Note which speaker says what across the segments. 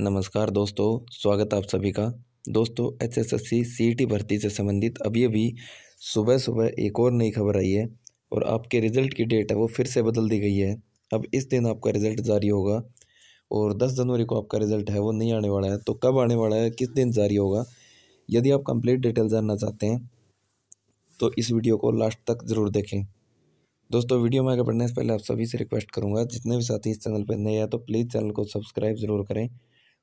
Speaker 1: नमस्कार दोस्तों स्वागत आप सभी का दोस्तों H S S C C T भर्ती से संबंधित अभी अभी सुबह सुबह एक और नई खबर आई है और आपके रिज़ल्ट की डेट है वो फिर से बदल दी गई है अब इस दिन आपका रिज़ल्ट जारी होगा और दस जनवरी को आपका रिज़ल्ट है वो नहीं आने वाला है तो कब आने वाला है किस दिन जारी होगा यदि आप कंप्लीट डिटेल जानना चाहते हैं तो इस वीडियो को लास्ट तक ज़रूर देखें दोस्तों वीडियो में आगे बढ़ने से पहले आप सभी से रिक्वेस्ट करूंगा जितने भी साथी इस चैनल पर नए हैं तो प्लीज़ चैनल को सब्सक्राइब ज़रूर करें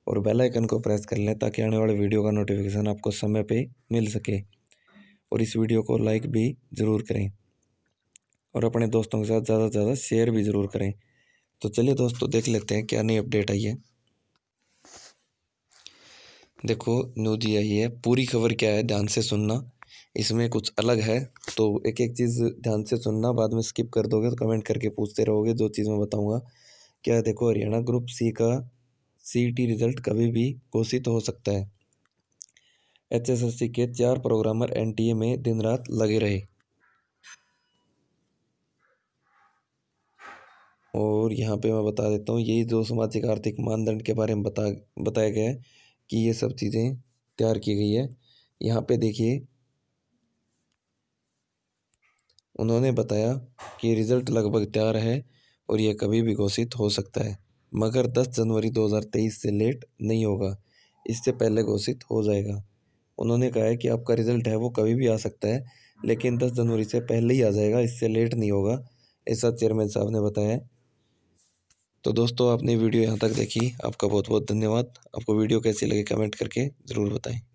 Speaker 1: और बेल आइकन को प्रेस कर लें ताकि आने वाले वीडियो का नोटिफिकेशन आपको समय पे मिल सके और इस वीडियो को लाइक भी ज़रूर करें और अपने दोस्तों के साथ ज़्यादा से ज़्यादा शेयर भी ज़रूर करें तो चलिए दोस्तों देख लेते हैं क्या नई अपडेट आई है देखो न्यूजी आई है पूरी खबर क्या है ध्यान से सुनना इसमें कुछ अलग है तो एक एक चीज़ ध्यान से सुनना बाद में स्किप कर दोगे तो कमेंट करके पूछते रहोगे जो चीज़ मैं बताऊँगा क्या देखो हरियाणा ग्रुप सी का सीईटी रिजल्ट कभी भी घोषित हो सकता है एचएसएससी के चार प्रोग्रामर एनटीए में दिन रात लगे रहे और यहाँ पे मैं बता देता हूँ यही जो सामाजिक आर्थिक मानदंड के बारे में बता बताया गया है कि ये सब चीज़ें तैयार की गई है यहाँ पे देखिए उन्होंने बताया कि रिज़ल्ट लगभग तैयार है और यह कभी भी घोषित हो सकता है मगर 10 जनवरी 2023 से लेट नहीं होगा इससे पहले घोषित हो जाएगा उन्होंने कहा है कि आपका रिजल्ट है वो कभी भी आ सकता है लेकिन 10 जनवरी से पहले ही आ जाएगा इससे लेट नहीं होगा ऐसा चेयरमैन साहब ने बताया तो दोस्तों आपने वीडियो यहाँ तक देखी आपका बहुत बहुत धन्यवाद आपको वीडियो कैसी लगी कमेंट करके ज़रूर बताएँ